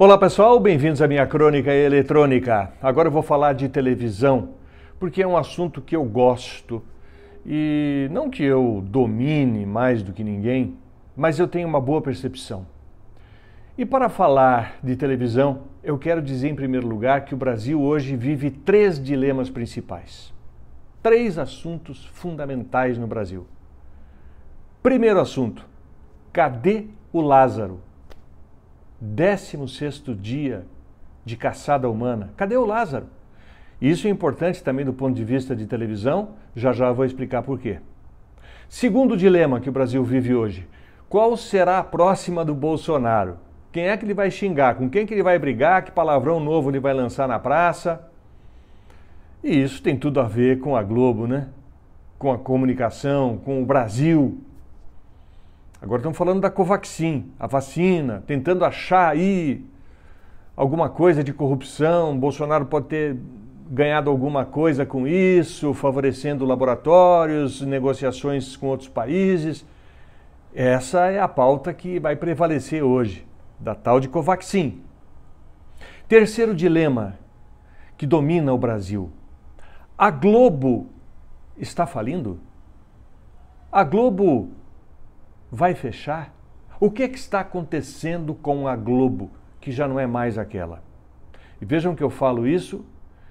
Olá pessoal, bem-vindos à minha crônica eletrônica. Agora eu vou falar de televisão, porque é um assunto que eu gosto e não que eu domine mais do que ninguém, mas eu tenho uma boa percepção. E para falar de televisão, eu quero dizer em primeiro lugar que o Brasil hoje vive três dilemas principais. Três assuntos fundamentais no Brasil. Primeiro assunto: cadê o Lázaro? 16 sexto dia de caçada humana. Cadê o Lázaro? Isso é importante também do ponto de vista de televisão, já já vou explicar por quê. Segundo dilema que o Brasil vive hoje, qual será a próxima do Bolsonaro? Quem é que ele vai xingar? Com quem que ele vai brigar? Que palavrão novo ele vai lançar na praça? E isso tem tudo a ver com a Globo, né? Com a comunicação, com o Brasil, Agora estamos falando da Covaxin, a vacina, tentando achar aí alguma coisa de corrupção. Bolsonaro pode ter ganhado alguma coisa com isso, favorecendo laboratórios, negociações com outros países. Essa é a pauta que vai prevalecer hoje, da tal de Covaxin. Terceiro dilema que domina o Brasil: a Globo está falindo? A Globo Vai fechar? O que, é que está acontecendo com a Globo, que já não é mais aquela? E vejam que eu falo isso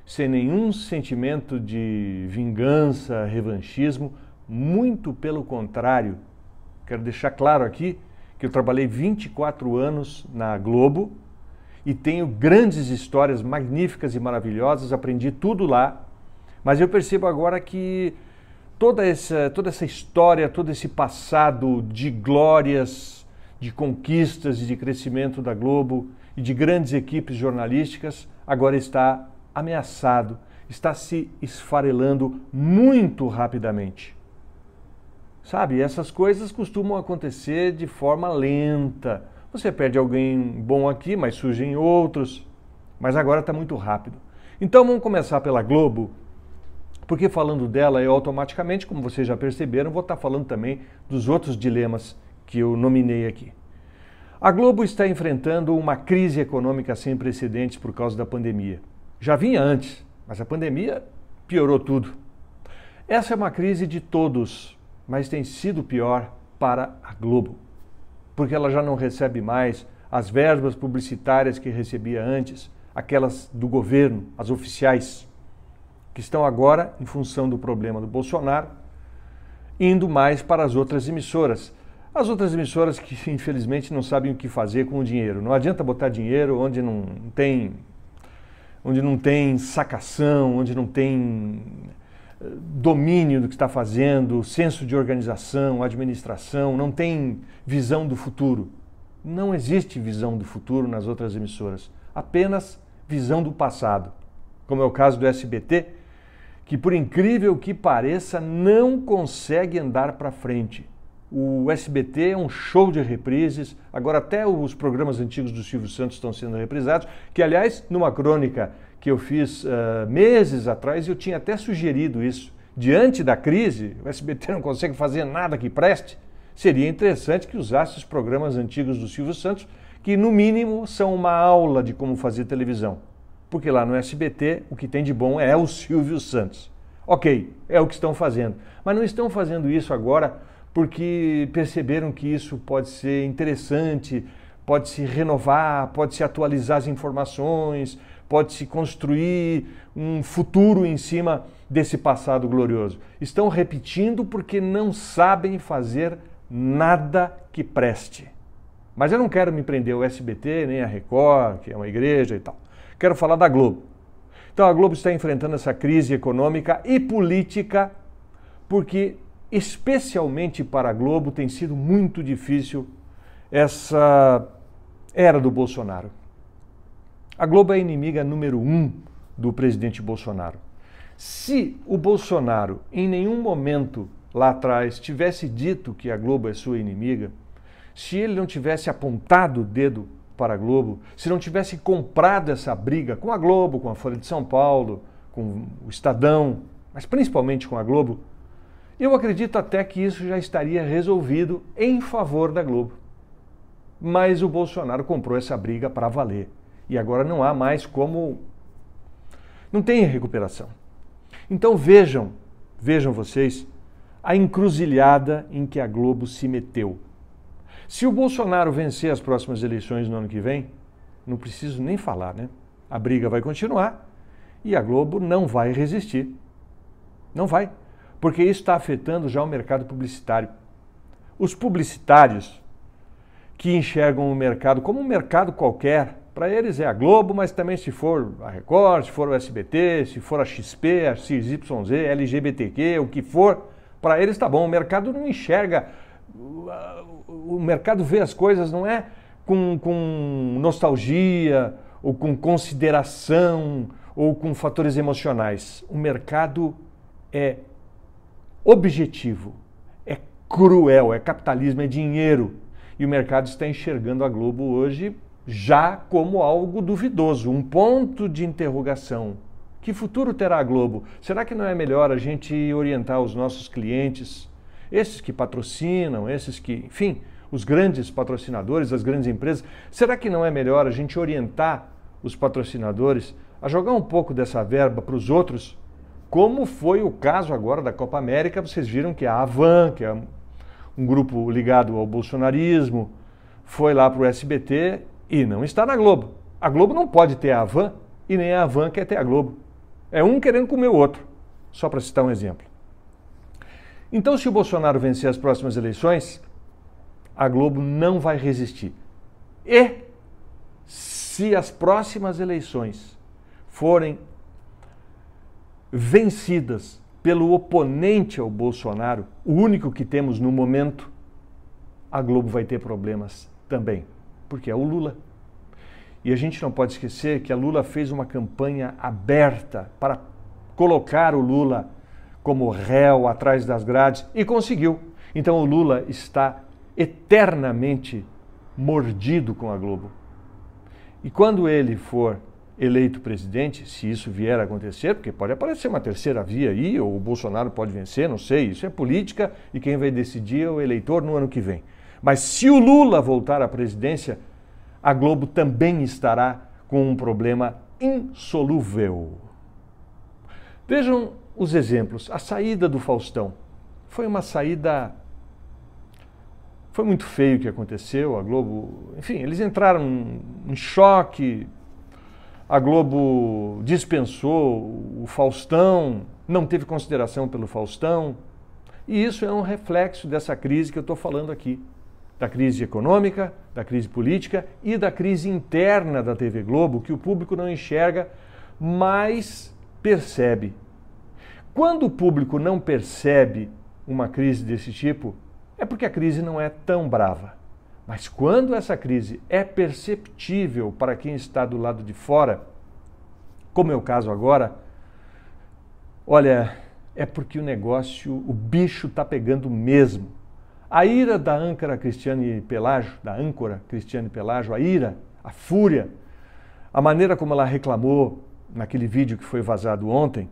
sem nenhum sentimento de vingança, revanchismo, muito pelo contrário. Quero deixar claro aqui que eu trabalhei 24 anos na Globo e tenho grandes histórias magníficas e maravilhosas, aprendi tudo lá, mas eu percebo agora que toda essa, toda essa história, todo esse passado de glórias, de conquistas e de crescimento da Globo e de grandes equipes jornalísticas agora está ameaçado, está se esfarelando muito rapidamente. Sabe, essas coisas costumam acontecer de forma lenta. Você perde alguém bom aqui, mas surgem outros. Mas agora está muito rápido. Então vamos começar pela Globo, porque falando dela, eu automaticamente, como vocês já perceberam, vou estar falando também dos outros dilemas que eu nominei aqui. A Globo está enfrentando uma crise econômica sem precedentes por causa da pandemia. Já vinha antes, mas a pandemia piorou tudo. Essa é uma crise de todos, mas tem sido pior para a Globo, porque ela já não recebe mais as verbas publicitárias que recebia antes, aquelas do governo, as oficiais que estão agora, em função do problema do Bolsonaro, indo mais para as outras emissoras. As outras emissoras que, infelizmente, não sabem o que fazer com o dinheiro. Não adianta botar dinheiro onde não tem, onde não tem sacação, onde não tem eh, domínio do que está fazendo, senso de organização, administração, não tem visão do futuro. Não existe visão do futuro nas outras emissoras, apenas visão do passado, como é o caso do SBT, que, por incrível que pareça, não consegue andar para frente. O SBT é um show de reprises, agora até os programas antigos do Silvio Santos estão sendo reprisados, que, aliás, numa crônica que eu fiz uh, meses atrás, eu tinha até sugerido isso. Diante da crise, o SBT não consegue fazer nada que preste, seria interessante que usasse os programas antigos do Silvio Santos, que, no mínimo, são uma aula de como fazer televisão porque lá no SBT o que tem de bom é o Silvio Santos. Ok, é o que estão fazendo. Mas não estão fazendo isso agora porque perceberam que isso pode ser interessante, pode se renovar, pode se atualizar as informações, pode se construir um futuro em cima desse passado glorioso. Estão repetindo porque não sabem fazer nada que preste. Mas eu não quero me prender ao SBT, nem a Record, que é uma igreja e tal. Quero falar da Globo. Então, a Globo está enfrentando essa crise econômica e política, porque, especialmente para a Globo, tem sido muito difícil essa era do Bolsonaro. A Globo é inimiga número um do presidente Bolsonaro. Se o Bolsonaro, em nenhum momento lá atrás, tivesse dito que a Globo é sua inimiga, se ele não tivesse apontado o dedo para a Globo, se não tivesse comprado essa briga com a Globo, com a Folha de São Paulo, com o Estadão, mas principalmente com a Globo, eu acredito até que isso já estaria resolvido em favor da Globo. Mas o Bolsonaro comprou essa briga para valer. E agora não há mais como. Não tem recuperação. Então vejam, vejam vocês, a encruzilhada em que a Globo se meteu. Se o Bolsonaro vencer as próximas eleições no ano que vem, não preciso nem falar, né? A briga vai continuar e a Globo não vai resistir. Não vai, porque isso está afetando já o mercado publicitário. Os publicitários que enxergam o mercado como um mercado qualquer, para eles é a Globo, mas também se for a Record, se for o SBT, se for a XP, a XYZ, LGBTQ, o que for, para eles está bom. O mercado não enxerga o mercado vê as coisas não é com, com nostalgia ou com consideração ou com fatores emocionais. O mercado é objetivo, é cruel, é capitalismo, é dinheiro. E o mercado está enxergando a Globo hoje já como algo duvidoso, um ponto de interrogação. Que futuro terá a Globo? Será que não é melhor a gente orientar os nossos clientes esses que patrocinam, esses que, enfim, os grandes patrocinadores, as grandes empresas, será que não é melhor a gente orientar os patrocinadores a jogar um pouco dessa verba para os outros? Como foi o caso agora da Copa América, vocês viram que a Avan, que é um grupo ligado ao bolsonarismo, foi lá para o SBT e não está na Globo. A Globo não pode ter a Avan e nem a Avan quer ter a Globo. É um querendo comer o outro. Só para citar um exemplo. Então, se o Bolsonaro vencer as próximas eleições, a Globo não vai resistir. E se as próximas eleições forem vencidas pelo oponente ao Bolsonaro, o único que temos no momento, a Globo vai ter problemas também, porque é o Lula. E a gente não pode esquecer que a Lula fez uma campanha aberta para colocar o Lula como réu atrás das grades e conseguiu. Então o Lula está eternamente mordido com a Globo. E quando ele for eleito presidente, se isso vier a acontecer, porque pode aparecer uma terceira via aí, ou o Bolsonaro pode vencer, não sei, isso é política e quem vai decidir é o eleitor no ano que vem. Mas se o Lula voltar à presidência, a Globo também estará com um problema insolúvel. Vejam os exemplos. A saída do Faustão foi uma saída. Foi muito feio o que aconteceu. A Globo. Enfim, eles entraram em choque. A Globo dispensou o Faustão, não teve consideração pelo Faustão. E isso é um reflexo dessa crise que eu estou falando aqui. Da crise econômica, da crise política e da crise interna da TV Globo, que o público não enxerga, mas percebe quando o público não percebe uma crise desse tipo, é porque a crise não é tão brava. Mas quando essa crise é perceptível para quem está do lado de fora, como é o caso agora, olha, é porque o negócio, o bicho está pegando mesmo. A ira da âncora Cristiane Pelágio, da âncora Cristiane Pelágio, a ira, a fúria, a maneira como ela reclamou naquele vídeo que foi vazado ontem,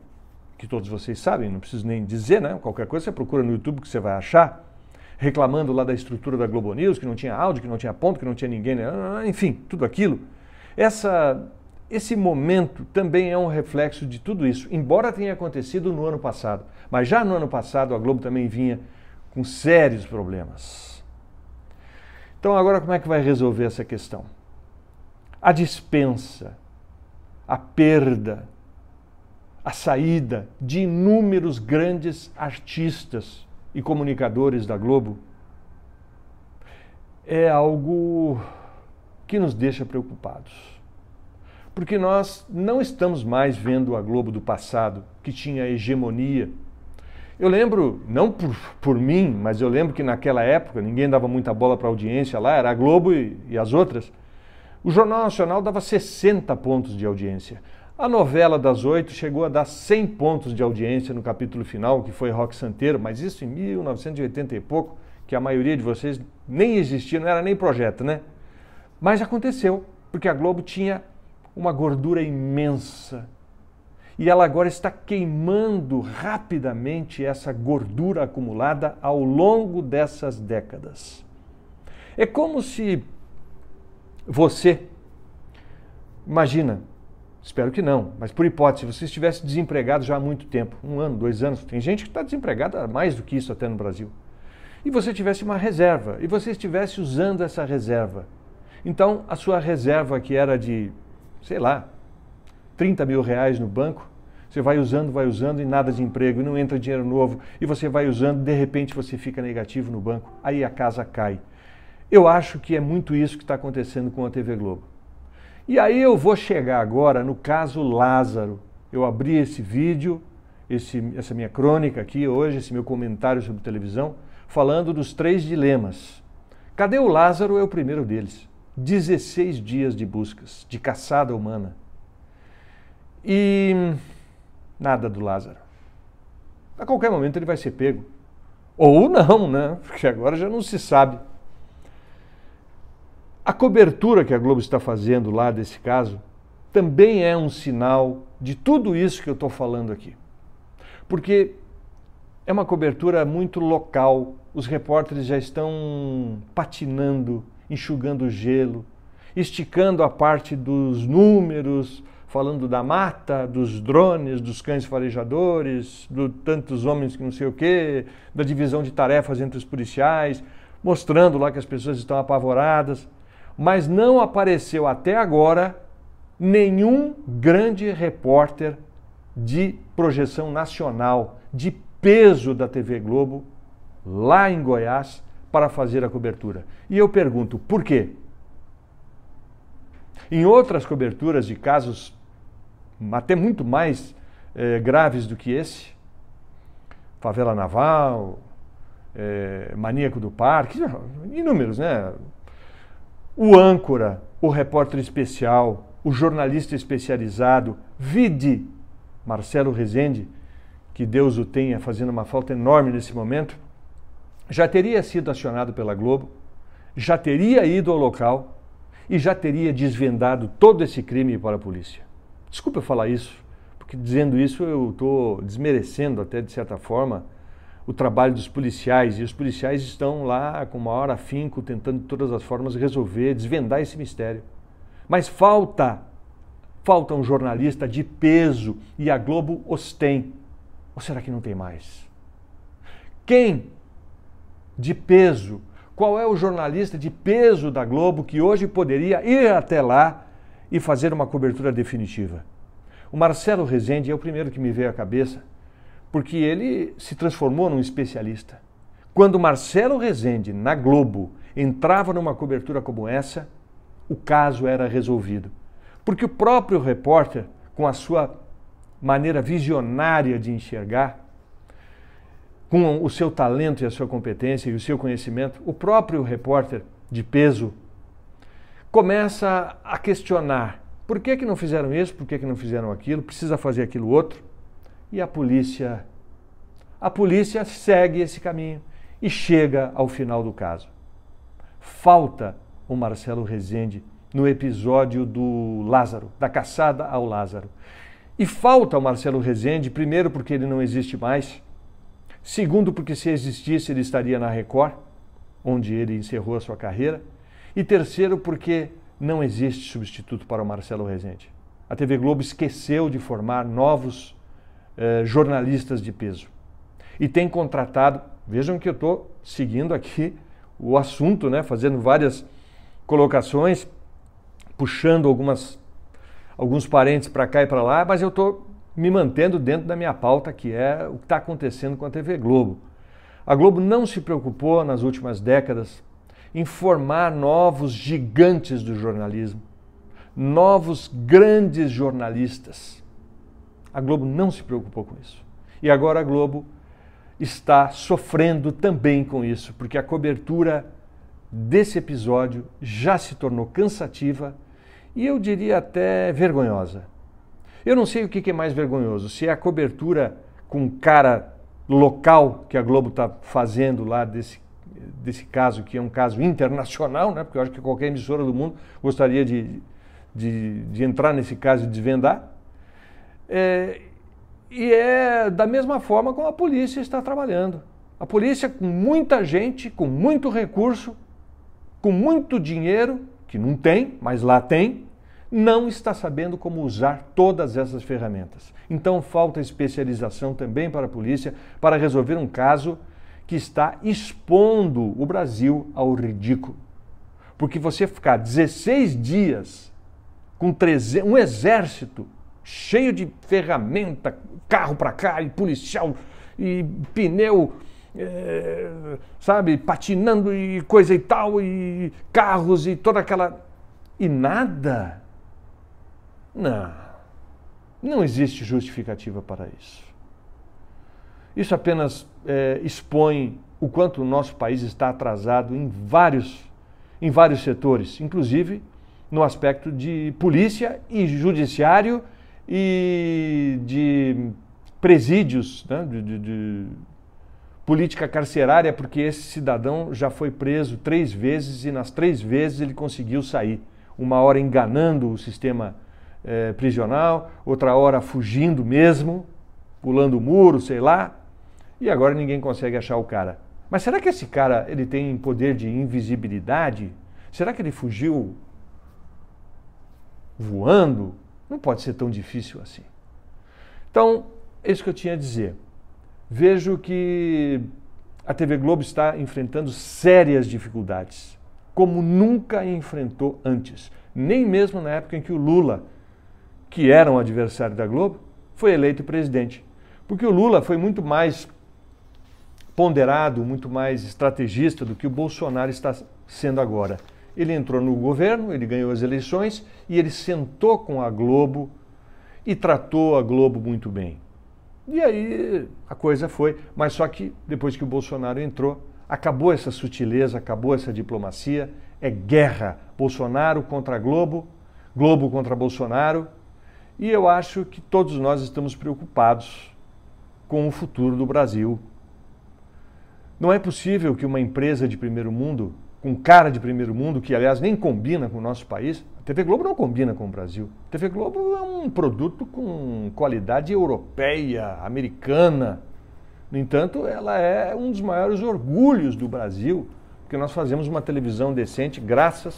que todos vocês sabem, não preciso nem dizer, né? Qualquer coisa você procura no YouTube que você vai achar, reclamando lá da estrutura da Globo News, que não tinha áudio, que não tinha ponto, que não tinha ninguém, né? Ah, enfim, tudo aquilo. Essa, esse momento também é um reflexo de tudo isso, embora tenha acontecido no ano passado. Mas já no ano passado a Globo também vinha com sérios problemas. Então agora como é que vai resolver essa questão? A dispensa, a perda a saída de inúmeros grandes artistas e comunicadores da Globo é algo que nos deixa preocupados. Porque nós não estamos mais vendo a Globo do passado, que tinha hegemonia. Eu lembro, não por, por mim, mas eu lembro que naquela época ninguém dava muita bola para a audiência lá, era a Globo e, e as outras. O Jornal Nacional dava 60 pontos de audiência. A novela das oito chegou a dar 100 pontos de audiência no capítulo final, que foi Rock Santeiro, mas isso em 1980 e pouco, que a maioria de vocês nem existia, não era nem projeto, né? Mas aconteceu, porque a Globo tinha uma gordura imensa. E ela agora está queimando rapidamente essa gordura acumulada ao longo dessas décadas. É como se você, imagina, Espero que não. Mas por hipótese, se você estivesse desempregado já há muito tempo, um ano, dois anos, tem gente que está desempregada há mais do que isso até no Brasil. E você tivesse uma reserva, e você estivesse usando essa reserva. Então, a sua reserva que era de, sei lá, 30 mil reais no banco, você vai usando, vai usando e nada de emprego, e não entra dinheiro novo, e você vai usando, de repente você fica negativo no banco, aí a casa cai. Eu acho que é muito isso que está acontecendo com a TV Globo. E aí eu vou chegar agora no caso Lázaro. Eu abri esse vídeo, esse, essa minha crônica aqui hoje, esse meu comentário sobre televisão, falando dos três dilemas. Cadê o Lázaro? É o primeiro deles. 16 dias de buscas, de caçada humana. E nada do Lázaro. A qualquer momento ele vai ser pego. Ou não, né? Porque agora já não se sabe. A cobertura que a Globo está fazendo lá desse caso também é um sinal de tudo isso que eu estou falando aqui. Porque é uma cobertura muito local, os repórteres já estão patinando, enxugando o gelo, esticando a parte dos números, falando da mata, dos drones, dos cães farejadores, dos tantos homens que não sei o quê, da divisão de tarefas entre os policiais, mostrando lá que as pessoas estão apavoradas mas não apareceu até agora nenhum grande repórter de projeção nacional, de peso da TV Globo, lá em Goiás, para fazer a cobertura. E eu pergunto, por quê? Em outras coberturas de casos até muito mais eh, graves do que esse, favela naval, eh, maníaco do parque, inúmeros, né? o âncora, o repórter especial, o jornalista especializado, vide Marcelo Rezende, que Deus o tenha fazendo uma falta enorme nesse momento, já teria sido acionado pela Globo, já teria ido ao local e já teria desvendado todo esse crime para a polícia. Desculpa eu falar isso, porque dizendo isso eu estou desmerecendo até de certa forma o trabalho dos policiais. E os policiais estão lá com uma hora afinco, tentando de todas as formas resolver, desvendar esse mistério. Mas falta, falta um jornalista de peso e a Globo os tem. Ou será que não tem mais? Quem de peso? Qual é o jornalista de peso da Globo que hoje poderia ir até lá e fazer uma cobertura definitiva? O Marcelo Rezende é o primeiro que me veio à cabeça porque ele se transformou num especialista. Quando Marcelo Rezende, na Globo, entrava numa cobertura como essa, o caso era resolvido. Porque o próprio repórter, com a sua maneira visionária de enxergar, com o seu talento e a sua competência e o seu conhecimento, o próprio repórter de peso começa a questionar por que, que não fizeram isso, por que, que não fizeram aquilo, precisa fazer aquilo outro. E a polícia a polícia segue esse caminho e chega ao final do caso. Falta o Marcelo Rezende no episódio do Lázaro, da caçada ao Lázaro. E falta o Marcelo Rezende, primeiro, porque ele não existe mais. Segundo, porque se existisse, ele estaria na Record, onde ele encerrou a sua carreira. E terceiro, porque não existe substituto para o Marcelo Rezende. A TV Globo esqueceu de formar novos eh, jornalistas de peso. E tem contratado, vejam que eu estou seguindo aqui o assunto, né, fazendo várias colocações, puxando algumas, alguns parentes para cá e para lá, mas eu estou me mantendo dentro da minha pauta, que é o que está acontecendo com a TV Globo. A Globo não se preocupou nas últimas décadas em formar novos gigantes do jornalismo, novos grandes jornalistas. A Globo não se preocupou com isso. E agora a Globo está sofrendo também com isso, porque a cobertura desse episódio já se tornou cansativa e eu diria até vergonhosa. Eu não sei o que é mais vergonhoso, se é a cobertura com cara local que a Globo está fazendo lá desse, desse caso, que é um caso internacional, né? porque eu acho que qualquer emissora do mundo gostaria de, de, de entrar nesse caso e desvendar, é, e é da mesma forma como a polícia está trabalhando. A polícia, com muita gente, com muito recurso, com muito dinheiro, que não tem, mas lá tem, não está sabendo como usar todas essas ferramentas. Então falta especialização também para a polícia para resolver um caso que está expondo o Brasil ao ridículo. Porque você ficar 16 dias com um exército cheio de ferramenta, carro para cá e policial e pneu, é, sabe, patinando e coisa e tal, e carros e toda aquela. E nada? Não. Não existe justificativa para isso. Isso apenas é, expõe o quanto o nosso país está atrasado em vários, em vários setores, inclusive no aspecto de polícia e judiciário e de presídios, né, de, de, de política carcerária, porque esse cidadão já foi preso três vezes e nas três vezes ele conseguiu sair. Uma hora enganando o sistema eh, prisional, outra hora fugindo mesmo, pulando o muro, sei lá, e agora ninguém consegue achar o cara. Mas será que esse cara ele tem poder de invisibilidade? Será que ele fugiu voando? Não pode ser tão difícil assim. Então, é isso que eu tinha a dizer. Vejo que a TV Globo está enfrentando sérias dificuldades, como nunca enfrentou antes, nem mesmo na época em que o Lula, que era um adversário da Globo, foi eleito presidente. Porque o Lula foi muito mais ponderado, muito mais estrategista do que o Bolsonaro está sendo agora. Ele entrou no governo, ele ganhou as eleições e ele sentou com a Globo e tratou a Globo muito bem. E aí a coisa foi, mas só que depois que o Bolsonaro entrou, acabou essa sutileza, acabou essa diplomacia, é guerra. Bolsonaro contra a Globo, Globo contra Bolsonaro. E eu acho que todos nós estamos preocupados com o futuro do Brasil. Não é possível que uma empresa de primeiro mundo com cara de primeiro mundo, que aliás nem combina com o nosso país. A TV Globo não combina com o Brasil. A TV Globo é um produto com qualidade europeia, americana. No entanto, ela é um dos maiores orgulhos do Brasil, porque nós fazemos uma televisão decente graças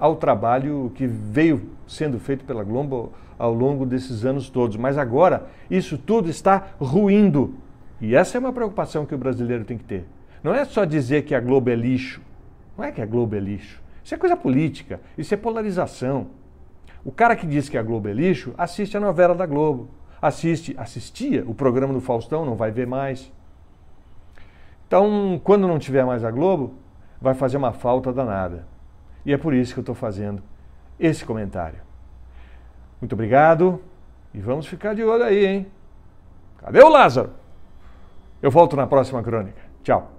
ao trabalho que veio sendo feito pela Globo ao longo desses anos todos. Mas agora, isso tudo está ruindo. E essa é uma preocupação que o brasileiro tem que ter. Não é só dizer que a Globo é lixo, não é que a Globo é lixo. Isso é coisa política, isso é polarização. O cara que diz que a Globo é lixo assiste a novela da Globo, assiste, assistia o programa do Faustão, não vai ver mais. Então, quando não tiver mais a Globo, vai fazer uma falta danada. E é por isso que eu estou fazendo esse comentário. Muito obrigado e vamos ficar de olho aí, hein? Cadê o Lázaro? Eu volto na próxima crônica. Tchau.